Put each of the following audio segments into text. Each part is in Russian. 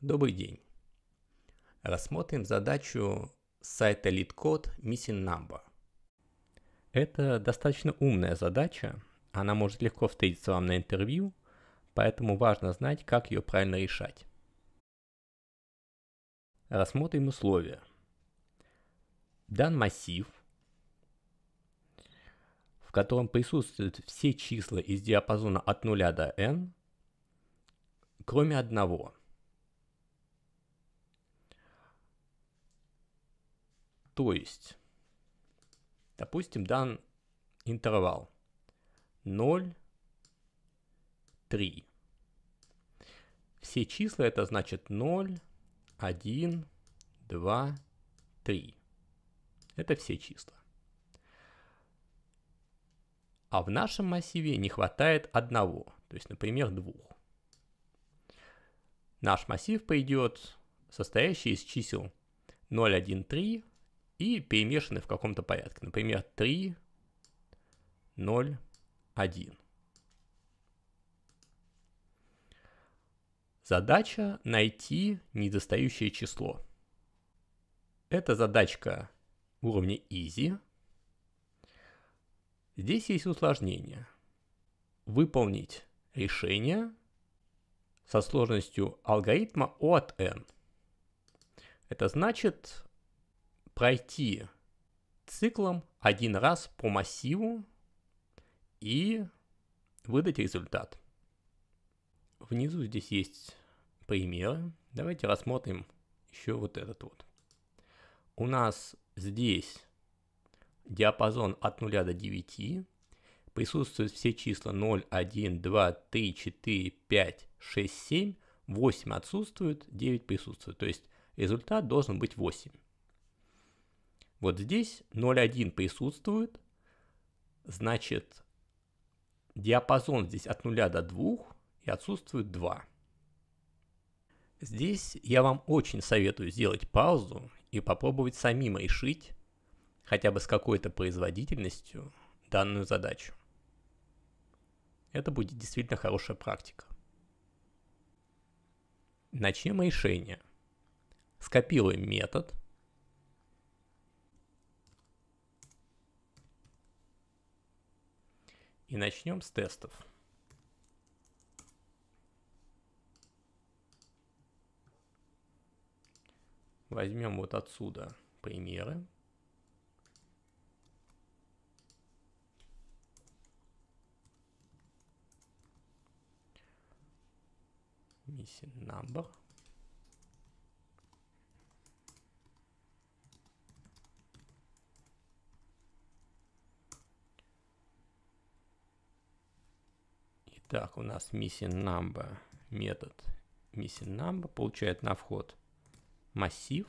Добрый день. Рассмотрим задачу с сайта LeadCode Missing Number. Это достаточно умная задача, она может легко встретиться вам на интервью, поэтому важно знать, как ее правильно решать. Рассмотрим условия. Дан массив, в котором присутствуют все числа из диапазона от 0 до n, кроме одного – То есть, допустим, дан интервал 0, 3. Все числа это значит 0, 1, 2, 3. Это все числа. А в нашем массиве не хватает одного, то есть, например, двух. Наш массив пойдет, состоящий из чисел 0, 1, 3, и перемешаны в каком-то порядке. Например, 3, 0, 1. Задача найти недостающее число. Это задачка уровня Easy. Здесь есть усложнение. Выполнить решение со сложностью алгоритма O от n. Это значит пройти циклом один раз по массиву и выдать результат. Внизу здесь есть примеры. Давайте рассмотрим еще вот этот вот. У нас здесь диапазон от 0 до 9. Присутствуют все числа 0, 1, 2, 3, 4, 5, 6, 7. 8 отсутствует, 9 присутствует. То есть результат должен быть 8. Вот здесь 0,1 присутствует, значит диапазон здесь от 0 до 2 и отсутствует 2. Здесь я вам очень советую сделать паузу и попробовать самим решить, хотя бы с какой-то производительностью, данную задачу. Это будет действительно хорошая практика. Начнем решение. Скопируем метод, И начнем с тестов. Возьмем вот отсюда примеры. Missing number. Так, у нас missing number метод missing number получает на вход массив.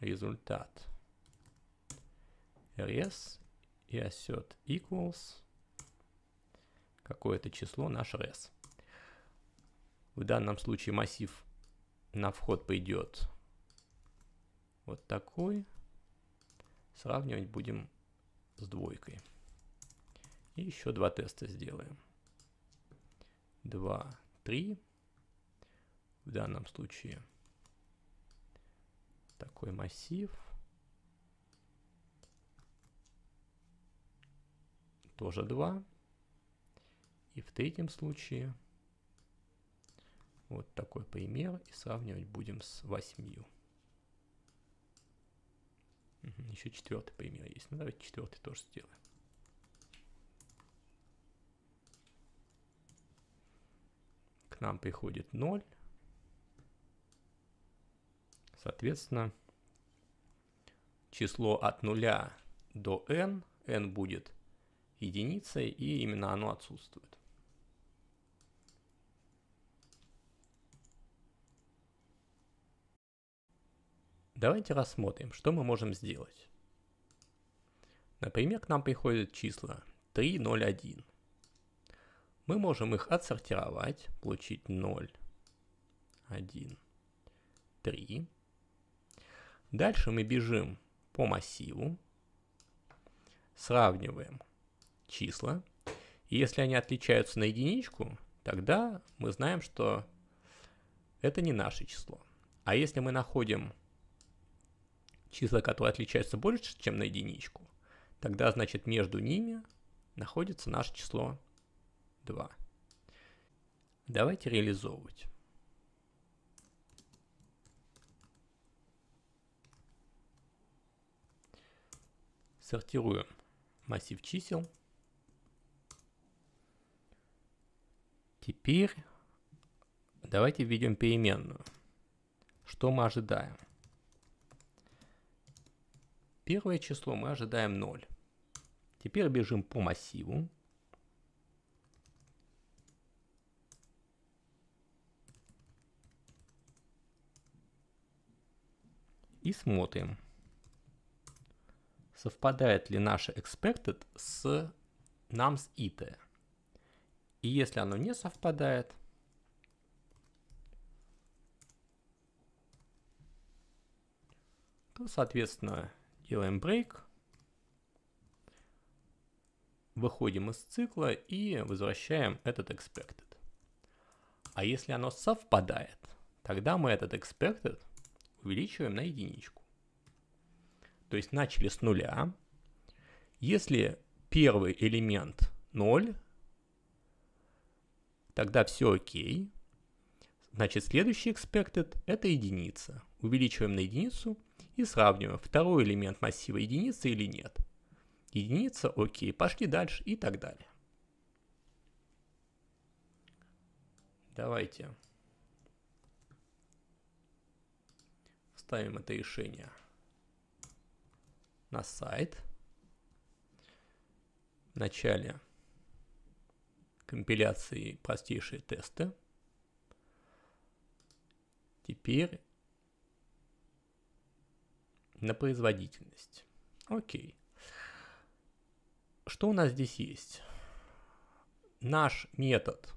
Результат res и assert equals какое-то число наш res. В данном случае массив на вход пойдет вот такой. Сравнивать будем с двойкой. И еще два теста сделаем. 2, 3. В данном случае такой массив. Тоже 2. И в третьем случае вот такой пример. И сравнивать будем с 8 еще четвертый пример есть. Ну давайте четвертый тоже сделаем. К нам приходит 0. Соответственно, число от 0 до n, n будет единицей, и именно оно отсутствует. Давайте рассмотрим, что мы можем сделать. Например, к нам приходят числа 3, 0, 1. Мы можем их отсортировать, получить 0, 1, 3. Дальше мы бежим по массиву, сравниваем числа. И если они отличаются на единичку, тогда мы знаем, что это не наше число. А если мы находим числа, которые отличаются больше, чем на единичку, тогда, значит, между ними находится наше число 2. Давайте реализовывать. Сортируем массив чисел. Теперь давайте введем переменную. Что мы ожидаем? Первое число мы ожидаем 0. Теперь бежим по массиву. И смотрим, совпадает ли наше expected с нам с it. И если оно не совпадает, то, соответственно, Делаем брейк. Выходим из цикла и возвращаем этот expected. А если оно совпадает, тогда мы этот expected увеличиваем на единичку. То есть начали с нуля. Если первый элемент 0, тогда все окей. Значит, следующий expected это единица увеличиваем на единицу и сравниваем, второй элемент массива единица или нет. Единица, окей, пошли дальше и так далее. Давайте вставим это решение на сайт. В начале компиляции простейшие тесты. Теперь на производительность. Окей. Что у нас здесь есть? Наш метод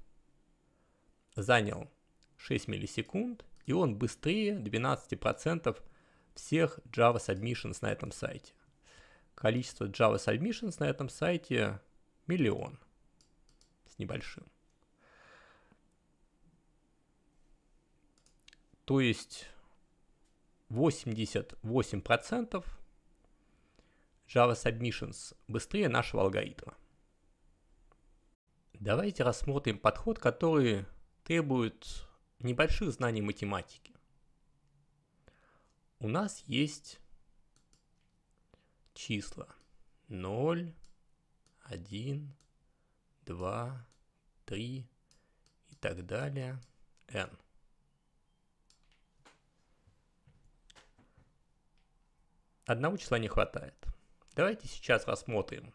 занял 6 миллисекунд, и он быстрее 12% всех Java Submissions на этом сайте. Количество Java Submissions на этом сайте миллион с небольшим. То есть 88% Java Submissions быстрее нашего алгоритма. Давайте рассмотрим подход, который требует небольших знаний математики. У нас есть числа 0, 1, 2, 3 и так далее, n. Одного числа не хватает. Давайте сейчас рассмотрим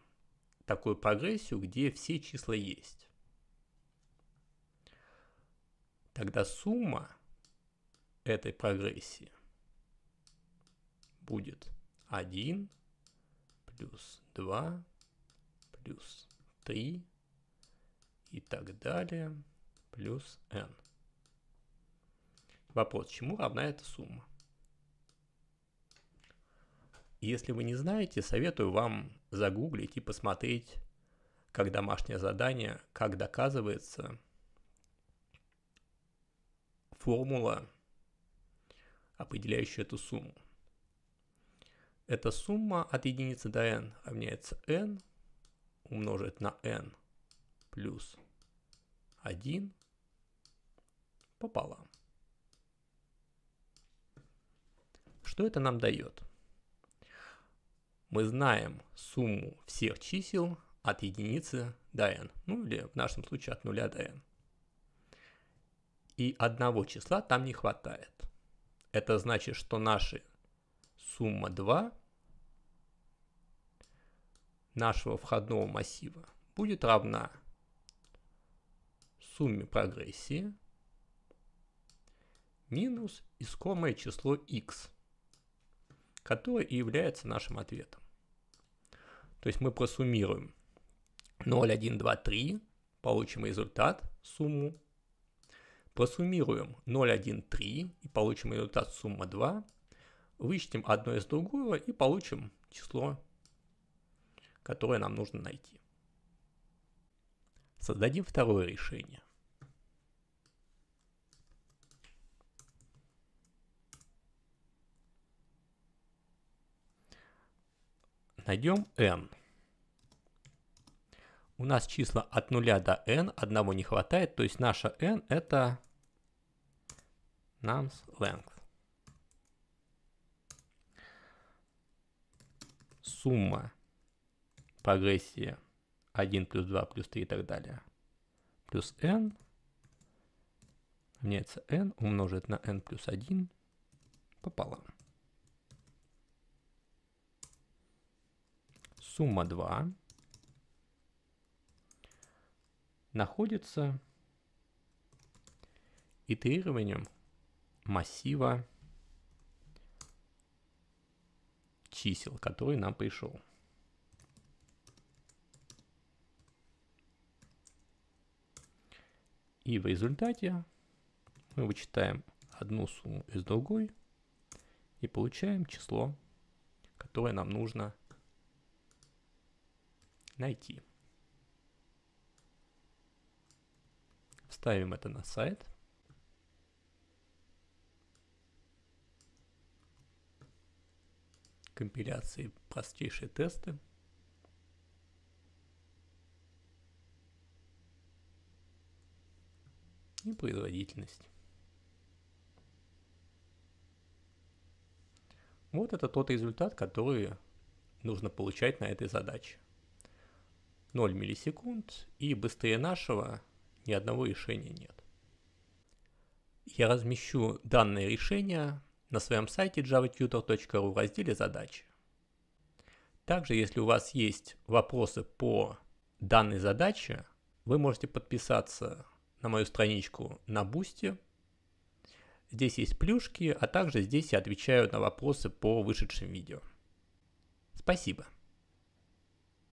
такую прогрессию, где все числа есть. Тогда сумма этой прогрессии будет 1 плюс 2 плюс 3 и так далее плюс n. Вопрос, чему равна эта сумма? Если вы не знаете, советую вам загуглить и посмотреть, как домашнее задание, как доказывается формула, определяющая эту сумму. Эта сумма от единицы до n равняется n умножить на n плюс 1 пополам. Что это нам дает? мы знаем сумму всех чисел от единицы до n, ну или в нашем случае от 0 до n. И одного числа там не хватает. Это значит, что наша сумма 2 нашего входного массива будет равна сумме прогрессии минус искомое число x, которое и является нашим ответом. То есть мы просуммируем 0, 1, 2, 3, получим результат, сумму. Просуммируем 0, 1, 3 и получим результат сумма 2. Вычтем одно из другого и получим число, которое нам нужно найти. Создадим второе решение. найдем n. У нас числа от 0 до n, одного не хватает, то есть наша n это nums length. Сумма прогрессии 1 плюс 2 плюс 3 и так далее. Плюс n меняется n умножить на n плюс 1 пополам. сумма 2 находится итерированием массива чисел, который нам пришел. И в результате мы вычитаем одну сумму из другой и получаем число, которое нам нужно найти. Вставим это на сайт. Компиляции простейшие тесты. И производительность. Вот это тот результат, который нужно получать на этой задаче. 0 миллисекунд и быстрее нашего ни одного решения нет. Я размещу данное решение на своем сайте javaTutor.ru в разделе «Задачи». Также, если у вас есть вопросы по данной задаче, вы можете подписаться на мою страничку на Бусти. Здесь есть плюшки, а также здесь я отвечаю на вопросы по вышедшим видео. Спасибо.